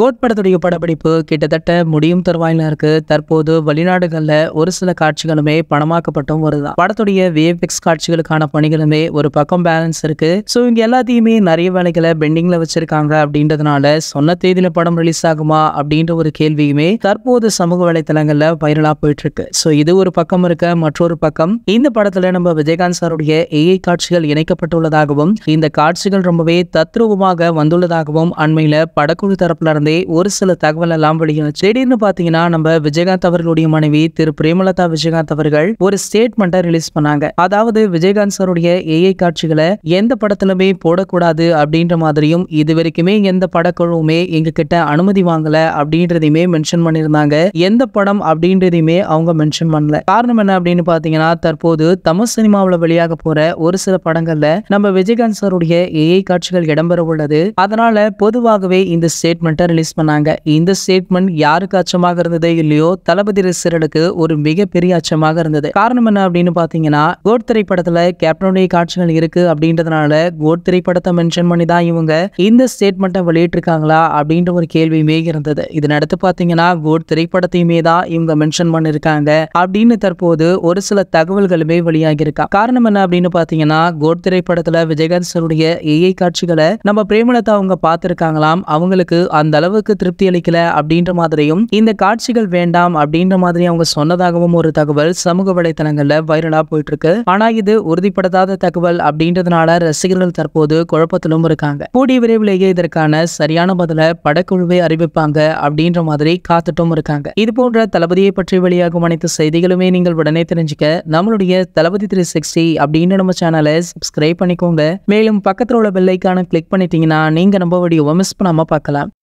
code படத்துடைய படப்பிடிப்பு கிட்டத்தட்ட முடியும் தருவாயில் இருக்கு தற்போது வெளிநாடுகளில் ஒரு சில காட்சிகளுமே பணமாக்கப்பட்டும் வருதான் படத்துடைய விஎஃபிக்ஸ் காட்சிகளுக்கான பணிகளுமே ஒரு பக்கம் பேலன்ஸ் இருக்கு ஸோ இங்க எல்லாத்தையுமே நிறைய வேலைகளை பெண்டிங்ல வச்சிருக்காங்க அப்படின்றதுனால சொன்ன தேதியில படம் ரிலீஸ் ஆகுமா அப்படின்ற ஒரு கேள்வியுமே தற்போது சமூக வலைதளங்கள்ல வைரலா போயிட்டு இருக்கு ஸோ இது ஒரு பக்கம் இருக்க மற்றொரு பக்கம் இந்த படத்துல நம்ம விஜயகாந்த் சாருடைய ஏஐ காட்சிகள் இணைக்கப்பட்டுள்ளதாகவும் இந்த காட்சிகள் ரொம்பவே தத்ரூபமாக வந்துள்ளதாகவும் அண்மையில படக்குழு தரப்புல இருந்து இருந்தே ஒரு சில எல்லாம் வெளியும் திடீர்னு பாத்தீங்கன்னா நம்ம விஜயகாந்த் அவர்களுடைய மனைவி திரு பிரேமலதா விஜயகாந்த் அவர்கள் ஒரு ஸ்டேட்மெண்ட்டை ரிலீஸ் பண்ணாங்க அதாவது விஜயகாந்த் சாருடைய ஏஐ காட்சிகளை எந்த படத்துலமே போடக்கூடாது அப்படின்ற மாதிரியும் இது வரைக்குமே எந்த படக்குழுவுமே எங்க கிட்ட அனுமதி வாங்கல அப்படின்றதையுமே மென்ஷன் பண்ணியிருந்தாங்க எந்த படம் அப்படின்றதையுமே அவங்க மென்ஷன் பண்ணல காரணம் என்ன அப்படின்னு பாத்தீங்கன்னா தற்போது தமிழ் சினிமாவில வெளியாக போற ஒரு சில படங்கள்ல நம்ம விஜயகாந்த் சாருடைய ஏஐ காட்சிகள் இடம்பெற உள்ளது அதனால பொதுவாகவே இந்த ஸ்டேட்மெண்ட் ரிலீஸ் பண்ணாங்க இந்த ஸ்டேட்மெண்ட் யாருக்கு அச்சமாக இருந்ததே இல்லையோ தளபதி ரசிகர்களுக்கு ஒரு மிகப்பெரிய அச்சமாக இருந்தது காரணம் என்ன அப்படின்னு பாத்தீங்கன்னா கோட் திரைப்படத்துல கேப்டனுடைய காட்சிகள் இருக்கு அப்படின்றதுனால கோட் திரைப்படத்தை மென்ஷன் பண்ணி தான் இவங்க இந்த ஸ்டேட்மெண்ட்டை வெளியிட்டிருக்காங்களா அப்படின்ற ஒரு கேள்வியுமே இருந்தது இதன் அடுத்து பாத்தீங்கன்னா கோட் திரைப்படத்தையுமே தான் இவங்க மென்ஷன் பண்ணிருக்காங்க அப்படின்னு தற்போது ஒரு சில தகவல்களுமே இருக்கா காரணம் என்ன அப்படின்னு பாத்தீங்கன்னா கோட் திரைப்படத்துல விஜயகாந்த் சருடைய ஏஐ காட்சிகளை நம்ம பிரேமலதா அவங்க பார்த்திருக்காங்களாம் அவங்களுக்கு அந்த அளவுக்கு திருப்தி அளிக்கல அப்படின்ற மாதிரியும் இந்த காட்சிகள் வேண்டாம் அப்படின்ற மாதிரி அவங்க சொன்னதாகவும் ஒரு தகவல் சமூக வலைதளங்கள்ல வைரலா போயிட்டு இருக்கு ஆனா இது உறுதிப்படுத்தாத தகவல் அப்படின்றதுனால ரசிகர்கள் தற்போது குழப்பத்திலும் இருக்காங்க கூடிய விரைவிலேயே இதற்கான சரியான பதில படக்குழுவை அறிவிப்பாங்க அப்படின்ற மாதிரி காத்துட்டும் இருக்காங்க இது போன்ற தளபதியை பற்றி வெளியாகும் அனைத்து செய்திகளுமே நீங்கள் உடனே தெரிஞ்சுக்க நம்மளுடைய தளபதி த்ரீ சிக்ஸ்டி அப்படின்னு நம்ம சேனலை சப்ஸ்கிரைப் பண்ணிக்கோங்க மேலும் பக்கத்தில் உள்ள பெல்லைக்கான கிளிக் பண்ணிட்டீங்கன்னா நீங்க நம்ம வீடியோவை மிஸ் பண்ணாம பார்க்கலாம்